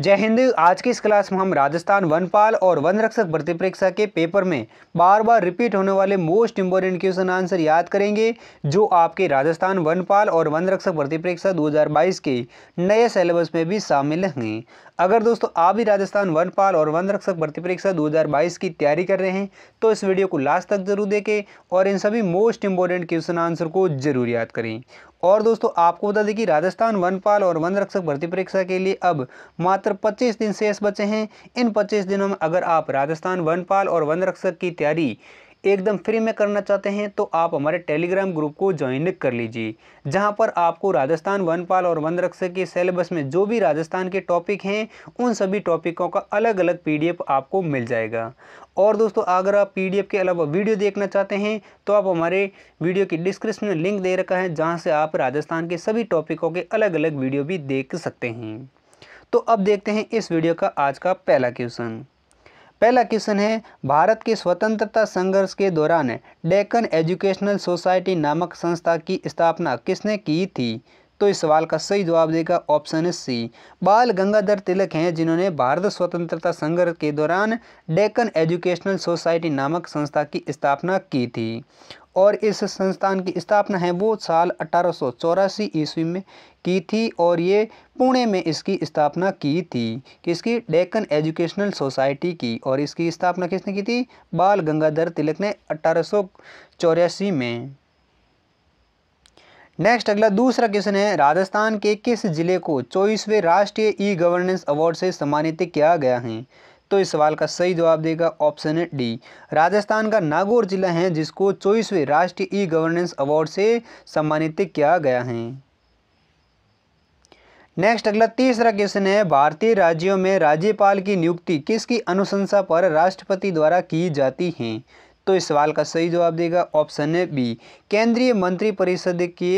जय हिंद आज की इस क्लास में हम राजस्थान वनपाल और वन रक्षक भर्ती परीक्षा के पेपर में बार बार रिपीट होने वाले मोस्ट इंपॉर्टेंट क्वेश्चन आंसर याद करेंगे जो आपके राजस्थान वनपाल और वन रक्षक भर्ती परीक्षा 2022 के नए सिलेबस में भी शामिल हैं अगर दोस्तों आप भी राजस्थान वनपाल और वन रक्षक भर्ती परीक्षा दो की तैयारी कर रहे हैं तो इस वीडियो को लास्ट तक जरूर देखें और इन सभी मोस्ट इंपॉर्टेंट क्वेश्चन आंसर को जरूर याद करें और दोस्तों आपको बता दें कि राजस्थान वनपाल और वन रक्षक भर्ती परीक्षा के लिए अब मात्र 25 दिन शेष बचे हैं इन 25 दिनों में अगर आप राजस्थान वनपाल और वन रक्षक की तैयारी एकदम फ्री में करना चाहते हैं तो आप हमारे टेलीग्राम ग्रुप को ज्वाइन कर लीजिए जहां पर आपको राजस्थान वनपाल और वन रक्षक के सिलेबस में जो भी राजस्थान के टॉपिक हैं उन सभी टॉपिकों का अलग अलग पीडीएफ आपको मिल जाएगा और दोस्तों अगर आप पीडीएफ के अलावा वीडियो देखना चाहते हैं तो आप हमारे वीडियो की डिस्क्रिप्शन में लिंक दे रखा है जहाँ से आप राजस्थान के सभी टॉपिकों के अलग अलग वीडियो भी देख सकते हैं तो अब देखते हैं इस वीडियो का आज का पहला क्वेश्चन पहला क्वेश्चन है भारत के स्वतंत्रता संघर्ष के दौरान डेकन एजुकेशनल सोसाइटी नामक संस्था की स्थापना किसने की थी तो इस सवाल का सही जवाब देगा ऑप्शन है सी बाल गंगाधर तिलक हैं जिन्होंने भारत स्वतंत्रता संघर्ष के दौरान डेकन एजुकेशनल सोसाइटी नामक संस्था की स्थापना की थी और इस संस्थान की स्थापना है वो साल अठारह ईस्वी में की थी और ये पुणे में इसकी स्थापना की थी किसकी डेक्कन एजुकेशनल सोसाइटी की और इसकी स्थापना किसने की थी बाल गंगाधर तिलक ने अठारह में नेक्स्ट अगला दूसरा क्वेश्चन है राजस्थान के किस जिले को चौबीसवें राष्ट्रीय ई गवर्नेंस अवार्ड से सम्मानित किया गया है तो इस सवाल का सही जवाब देगा ऑप्शन है डी राजस्थान का नागौर जिला है जिसको चौबीसवें राष्ट्रीय ई गवर्नेंस अवार्ड से सम्मानित किया गया है नेक्स्ट अगला तीसरा क्वेश्चन है भारतीय राज्यों में राज्यपाल की नियुक्ति किसकी अनुशंसा पर राष्ट्रपति द्वारा की जाती है तो इस सवाल का सही जवाब देगा ऑप्शन है बी केंद्रीय मंत्रिपरिषद की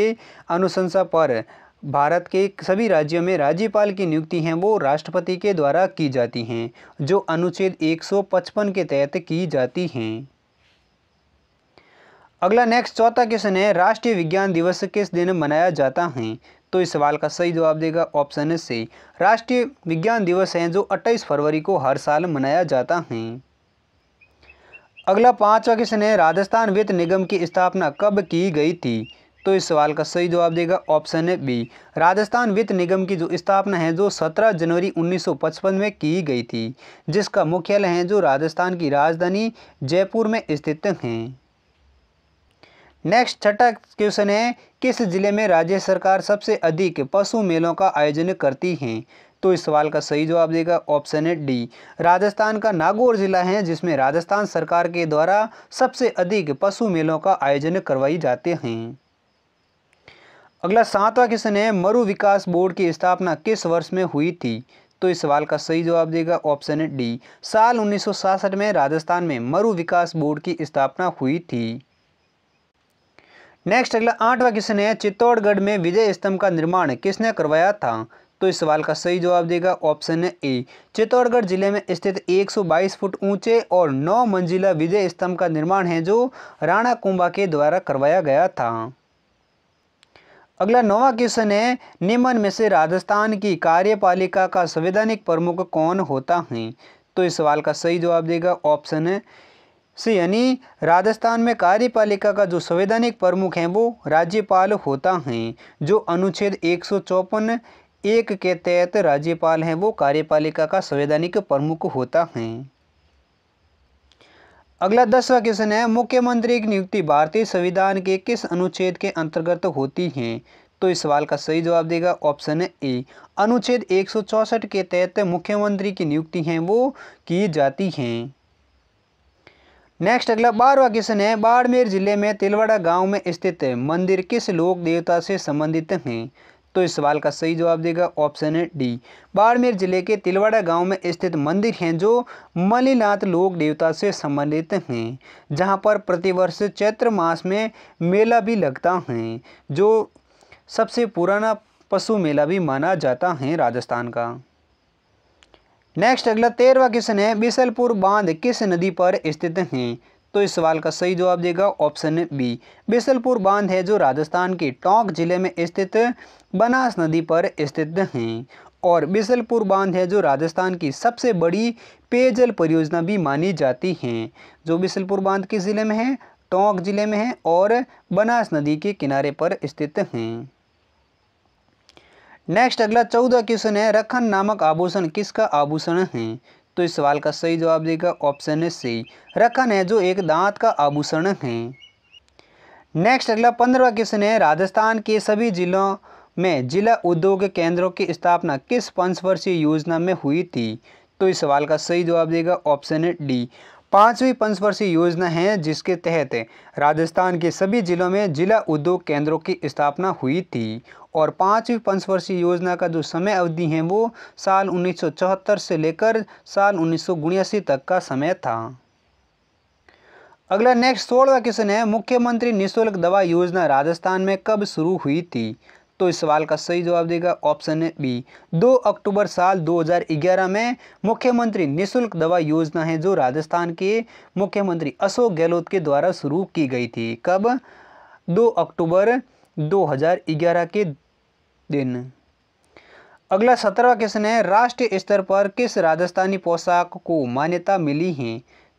अनुशंसा पर भारत के सभी राज्यों में राज्यपाल की नियुक्ति हैं वो राष्ट्रपति के द्वारा की जाती हैं जो अनुच्छेद 155 के तहत की जाती हैं अगला नेक्स्ट चौथा क्वेश्चन है राष्ट्रीय विज्ञान दिवस किस दिन मनाया जाता है तो इस सवाल का सही जवाब देगा ऑप्शन से राष्ट्रीय विज्ञान दिवस है जो 28 फरवरी को हर साल मनाया जाता है अगला पांचवा क्वेश्चन है राजस्थान वित्त निगम की स्थापना कब की गई थी तो इस सवाल का सही जवाब देगा ऑप्शन है बी राजस्थान वित्त निगम की जो स्थापना है जो 17 जनवरी 1955 में की गई थी जिसका मुख्यालय है जो राजस्थान की राजधानी जयपुर में स्थित है नेक्स्ट छठा क्वेश्चन है किस जिले में राज्य सरकार सबसे अधिक पशु मेलों का आयोजन करती है तो इस सवाल का सही जवाब देगा ऑप्शन है डी राजस्थान का नागौर जिला है जिसमें राजस्थान सरकार के द्वारा सबसे अधिक पशु मेलों का आयोजन करवाई जाते हैं अगला सातवां क्वेश्चन है मरु विकास बोर्ड की स्थापना किस वर्ष में हुई थी तो इस सवाल का सही जवाब देगा ऑप्शन डी साल उन्नीस में राजस्थान में मरु विकास बोर्ड की स्थापना हुई थी नेक्स्ट अगला आठवां क्वेश्चन है चित्तौड़गढ़ में विजय स्तंभ का निर्माण किसने करवाया था तो इस सवाल का सही जवाब देगा ऑप्शन ए चित्तौड़गढ़ जिले में स्थित 122 फुट ऊंचे और 9 मंजिला विजय स्तंभ का निर्माण है जो राणा कुंभा के द्वारा करवाया गया था अगला नौवा क्वेश्चन है निम्न में से राजस्थान की कार्यपालिका का संवैधानिक प्रमुख कौन होता है तो इस सवाल का सही जवाब देगा ऑप्शन है से यानी राजस्थान में कार्यपालिका का जो संवैधानिक प्रमुख हैं वो राज्यपाल होता हैं जो अनुच्छेद एक सौ चौपन एक के तहत राज्यपाल हैं वो कार्यपालिका का संवैधानिक प्रमुख होता हैं अगला दसवा क्वेश्चन है मुख्यमंत्री की नियुक्ति भारतीय संविधान के किस अनुच्छेद के अंतर्गत होती है तो इस सवाल का सही जवाब देगा ऑप्शन है ए अनुच्छेद एक के तहत मुख्यमंत्री की नियुक्ति है वो की जाती है नेक्स्ट अगला बारवा क्वेश्चन है बाड़मेर जिले में तिलवाड़ा गांव में स्थित मंदिर किस लोक देवता से संबंधित हैं तो इस सवाल का सही जवाब देगा ऑप्शन है डी बाड़मेर जिले के तिलवाड़ा गांव में स्थित मंदिर हैं जो मलिनाथ लोक देवता से संबंधित हैं जहां पर प्रतिवर्ष चैत्र मास में मेला भी लगता है जो सबसे पुराना पशु मेला भी माना जाता है राजस्थान का नेक्स्ट अगला तेरवा क्वेश्चन है बिसलपुर बांध किस नदी पर स्थित हैं तो इस सवाल का सही जवाब देगा ऑप्शन बी बिसलपुर बांध है जो राजस्थान के टोंक जिले में स्थित बनास नदी पर स्थित हैं और बिसलपुर बांध है जो राजस्थान की सबसे बड़ी पेयजल परियोजना भी मानी जाती हैं जो बिसलपुर बांध किस ज़िले में है टोंक जिले में है और बनास नदी के किनारे पर स्थित हैं नेक्स्ट अगला चौदह क्वेश्चन है रखन नामक आभूषण किसका आभूषण है तो इस सवाल का सही जवाब देगा ऑप्शन है सी रखन है जो एक दांत का आभूषण है नेक्स्ट अगला पंद्रवा क्वेश्चन है राजस्थान के सभी जिलों में जिला उद्योग केंद्रों की स्थापना किस पंचवर्षीय योजना में हुई थी तो इस सवाल का सही जवाब देगा ऑप्शन है डी पांचवी पंचवर्षीय योजना है जिसके तहत राजस्थान के सभी जिलों में जिला उद्योग केंद्रों की स्थापना हुई थी और पांचवी पंचवर्षीय योजना का जो समय अवधि है वो साल उन्नीस से लेकर साल उन्नीस तक का समय था अगला नेक्स्ट सोलहवा क्वेश्चन है मुख्यमंत्री निशुल्क दवा योजना राजस्थान में कब शुरू हुई थी तो इस सवाल का सही जवाब देगा ऑप्शन बी 2 अक्टूबर साल 2011 में मुख्यमंत्री निशुल्क दवा योजना है जो राजस्थान के मुख्यमंत्री अशोक गहलोत के द्वारा शुरू की गई थी कब 2 अक्टूबर 2011 के दिन अगला सत्रहवा क्वेश्चन है राष्ट्रीय स्तर पर किस राजस्थानी पोशाक को मान्यता मिली है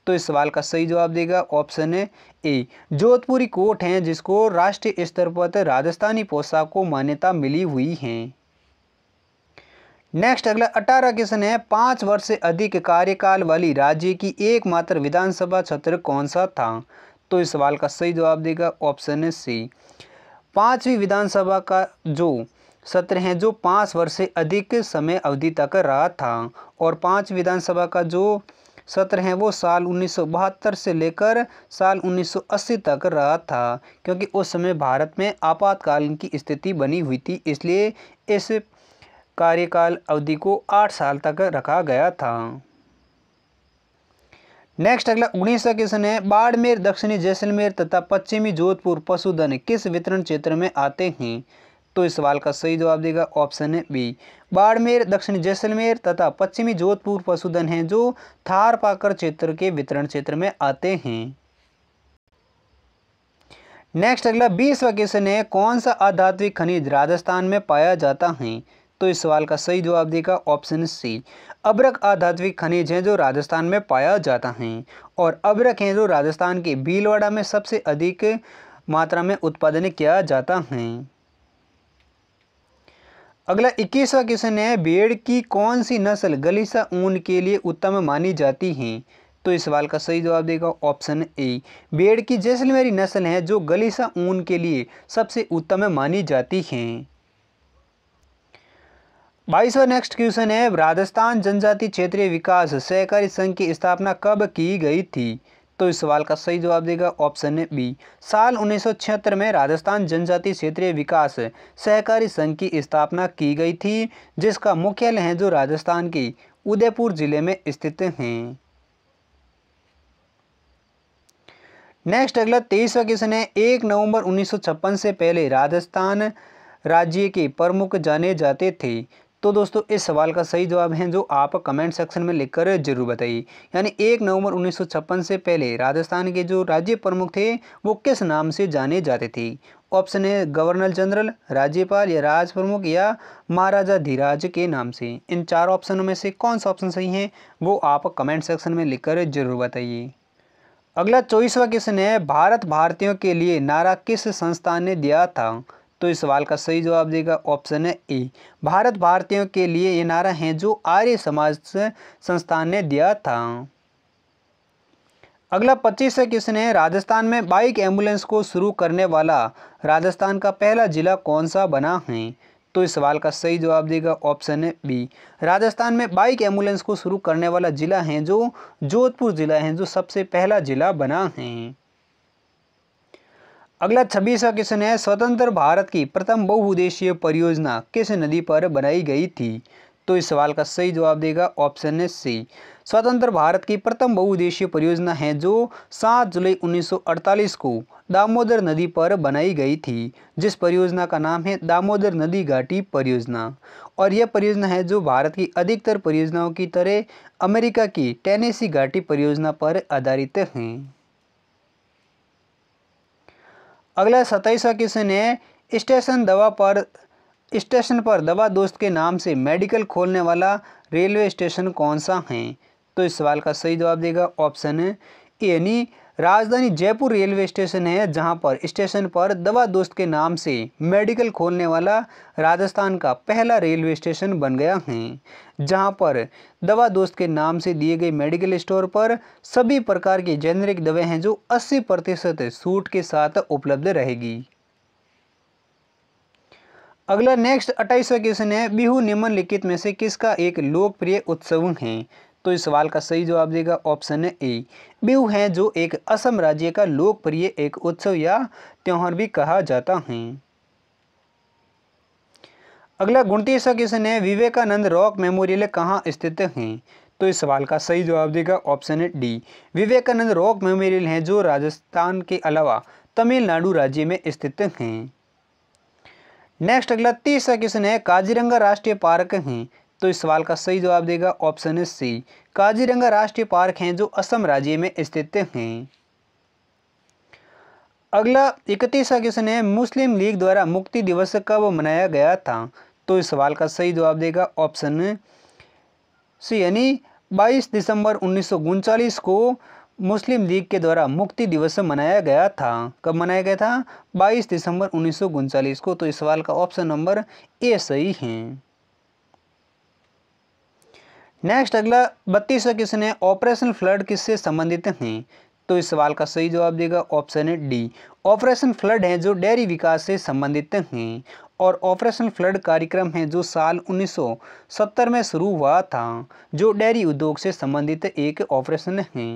तो इस सवाल का सही जवाब देगा ऑप्शन है ए जोधपुरी कोट है जिसको राष्ट्रीय स्तर पर तो राजस्थानी पोशाक को मान्यता मिली हुई है नेक्स्ट अगला अठारह क्वेश्चन है पांच वर्ष से अधिक कार्यकाल वाली राज्य की एकमात्र विधानसभा क्षेत्र कौन सा था तो इस सवाल का सही जवाब देगा ऑप्शन है सी पांचवी विधानसभा का जो सत्र हैं जो पाँच वर्ष से अधिक समय अवधि तक रहा था और पाँच विधानसभा का जो सत्र हैं वो साल उन्नीस से लेकर साल 1980 तक रहा था क्योंकि उस समय भारत में आपातकालीन की स्थिति बनी हुई थी इसलिए इस कार्यकाल अवधि को आठ साल तक रखा गया था नेक्स्ट अगला सौ क्वेश्चन है बाड़मेर दक्षिणी जैसलमेर तथा पश्चिमी जोधपुर पशुधन किस वितरण क्षेत्र में आते हैं तो इस सवाल का सही जवाब देगा ऑप्शन है बी बाड़मेर दक्षिणी जैसलमेर तथा पश्चिमी जोधपुर पशुधन हैं जो थार पाकर क्षेत्र के वितरण क्षेत्र में आते हैं नेक्स्ट अगला बीसवा क्वेश्चन है कौन सा आध्यात्मिक खनिज राजस्थान में पाया जाता है तो इस सवाल का सही जवाब देगा ऑप्शन सी अब्रक आध्यात्मिक खनिज हैं जो राजस्थान में पाया जाता है और अब्रक हैं जो राजस्थान के भीलवाड़ा में सबसे अधिक मात्रा में उत्पादन किया जाता है अगला इक्कीसवा क्वेश्चन है भेड़ की कौन सी नस्ल गलीसा ऊन के लिए उत्तम मानी जाती हैं तो इस सवाल का सही जवाब देगा ऑप्शन ए भेड़ की जैसलमेरी नस्ल है जो गलीसा ऊन के लिए सबसे उत्तम मानी जाती हैं बाईसवा नेक्स्ट क्वेश्चन है राजस्थान जनजाति क्षेत्रीय विकास सहकारी संघ की स्थापना कब की गई थी तो इस सवाल का सही जवाब देगा ऑप्शन बी साल उन्नीस में राजस्थान जनजाति क्षेत्रीय विकास सहकारी संघ की स्थापना की गई थी जिसका मुख्यालय है जो राजस्थान की उदयपुर जिले में स्थित हैं नेक्स्ट अगला तेईसवा क्वेश्चन है एक नवंबर 1956 से पहले राजस्थान राज्य के प्रमुख जाने जाते थे तो दोस्तों इस सवाल का सही जवाब है जो आप कमेंट सेक्शन में लिखकर जरूर बताइए यानी एक नवंबर उन्नीस से पहले राजस्थान के जो राज्य प्रमुख थे वो किस नाम से जाने जाते थे ऑप्शन है गवर्नर जनरल राज्यपाल या राज प्रमुख या महाराजा धीराज के नाम से इन चार ऑप्शनों में से कौन सा ऑप्शन सही है वो आप कमेंट सेक्शन में लिखकर जरूर बताइए अगला चौबीसवा क्वेश्चन है भारत भारतीयों के लिए नारा किस संस्थान ने दिया था तो इस सवाल का सही जवाब देगा ऑप्शन है ए भारत भारतीयों के लिए ये नारा है जो आर्य समाज संस्थान ने दिया था अगला पच्चीस है किसने राजस्थान में बाइक एम्बुलेंस को शुरू करने वाला राजस्थान का पहला जिला कौन सा बना है तो इस सवाल का सही जवाब देगा ऑप्शन है बी राजस्थान में बाइक एम्बुलेंस को शुरू करने वाला जिला है जो जोधपुर जिला है जो सबसे पहला जिला बना है अगला छब्बीसवा क्वेश्चन है स्वतंत्र भारत की प्रथम बहुउद्देशीय परियोजना किस नदी पर बनाई गई थी तो इस सवाल का सही जवाब देगा ऑप्शन है सी स्वतंत्र भारत की प्रथम बहुउद्देशीय परियोजना है जो 7 जुलाई 1948 को दामोदर नदी पर बनाई गई थी जिस परियोजना का नाम है दामोदर नदी घाटी परियोजना और यह परियोजना है जो भारत की अधिकतर परियोजनाओं की तरह अमेरिका की टेनेसी घाटी परियोजना पर आधारित हैं अगला सत्ताईस क्वेश्चन है स्टेशन दवा पर स्टेशन पर दवा दोस्त के नाम से मेडिकल खोलने वाला रेलवे स्टेशन कौन सा है तो इस सवाल का सही जवाब देगा ऑप्शन है यानी राजधानी जयपुर रेलवे स्टेशन है जहां पर स्टेशन पर दवा दोस्त के नाम से मेडिकल खोलने वाला राजस्थान का पहला रेलवे स्टेशन बन गया है जहां पर दवा दोस्त के नाम से दिए गए मेडिकल स्टोर पर सभी प्रकार की जेनरिक दवाएं हैं जो 80 प्रतिशत सूट के साथ उपलब्ध रहेगी अगला नेक्स्ट अट्ठाईसवा क्वेश्चन है बिहू निम्नलिखित में से किसका एक लोकप्रिय उत्सव है तो इस सवाल का सही जवाब देगा ऑप्शन ए बिहू है जो एक असम राज्य का लोकप्रिय एक उत्सव या त्यौहार भी कहा जाता है अगला गुणतीसा क्वेश्चन है विवेकानंद रॉक मेमोरियल कहाँ स्थित है तो इस सवाल का सही जवाब देगा option D Vivekananda rock memorial है जो राजस्थान के अलावा तमिलनाडु राज्य में स्थित हैं नेक्स्ट अगला तीसरा क्वेश्चन है काजीरंगा राष्ट्रीय पार्क हैं तो इस सवाल का सही जवाब देगा ऑप्शन है सी काजीरंगा राष्ट्रीय पार्क हैं जो असम राज्य में स्थित हैं अगला इकतीसवा क्वेश्चन है मुस्लिम लीग द्वारा मुक्ति दिवस कब मनाया गया था तो इस सवाल का सही जवाब देगा ऑप्शन सी यानी 22 दिसंबर उन्नीस को मुस्लिम लीग के द्वारा मुक्ति दिवस मनाया गया था कब मनाया गया था 22 दिसंबर उन्नीस को तो इस सवाल का ऑप्शन नंबर ए सही है नेक्स्ट अगला बत्तीसवा क्वेश्चन है ऑपरेशन फ्लड किससे संबंधित हैं तो इस सवाल का सही जवाब देगा ऑप्शन है डी ऑपरेशन फ्लड है जो डेयरी विकास से संबंधित हैं और ऑपरेशन फ्लड कार्यक्रम है जो साल 1970 में शुरू हुआ था जो डेयरी उद्योग से संबंधित एक ऑपरेशन है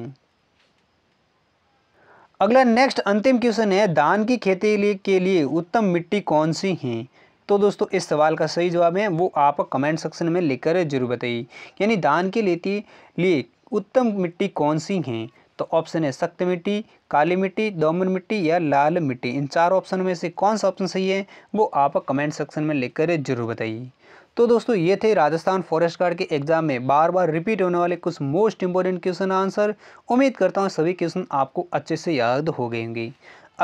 अगला नेक्स्ट अंतिम क्वेश्चन है धान की खेती के लिए उत्तम मिट्टी कौन सी है तो दोस्तों इस सवाल का सही जवाब है वो आप कमेंट सेक्शन में लेकर जरूर बताइए यानी धान के लेती लिए उत्तम मिट्टी कौन सी हैं तो ऑप्शन है सख्त मिट्टी काली मिट्टी दोमन मिट्टी या लाल मिट्टी इन चार ऑप्शन में से कौन सा ऑप्शन सही है वो आप कमेंट सेक्शन में लेकर जरूर बताइए तो दोस्तों ये थे राजस्थान फॉरेस्ट गार्ड के एग्जाम में बार बार रिपीट होने वाले कुछ मोस्ट इंपॉर्टेंट क्वेश्चन आंसर उम्मीद करता हूँ सभी क्वेश्चन आपको अच्छे से याद हो गएंगे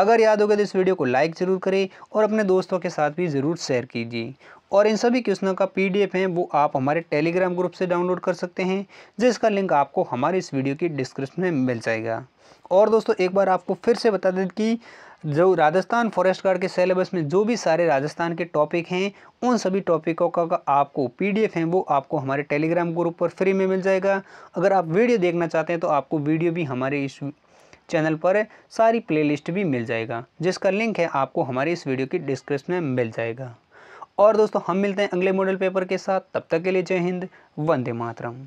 अगर याद होगा तो इस वीडियो को लाइक ज़रूर करें और अपने दोस्तों के साथ भी ज़रूर शेयर कीजिए और इन सभी क्वेश्चनों का पीडीएफ है वो आप हमारे टेलीग्राम ग्रुप से डाउनलोड कर सकते हैं जिसका लिंक आपको हमारे इस वीडियो की डिस्क्रिप्शन में मिल जाएगा और दोस्तों एक बार आपको फिर से बता दें कि जो राजस्थान फॉरेस्ट गार्ड के सिलेबस में जो भी सारे राजस्थान के टॉपिक हैं उन सभी टॉपिकों का, का आपको पीडीएफ है वो आपको हमारे टेलीग्राम ग्रुप पर फ्री में मिल जाएगा अगर आप वीडियो देखना चाहते हैं तो आपको वीडियो भी हमारे इस चैनल पर सारी प्लेलिस्ट भी मिल जाएगा जिसका लिंक है आपको हमारी इस वीडियो की डिस्क्रिप्शन में मिल जाएगा और दोस्तों हम मिलते हैं अगले मॉडल पेपर के साथ तब तक के लिए जय हिंद वंदे मातरम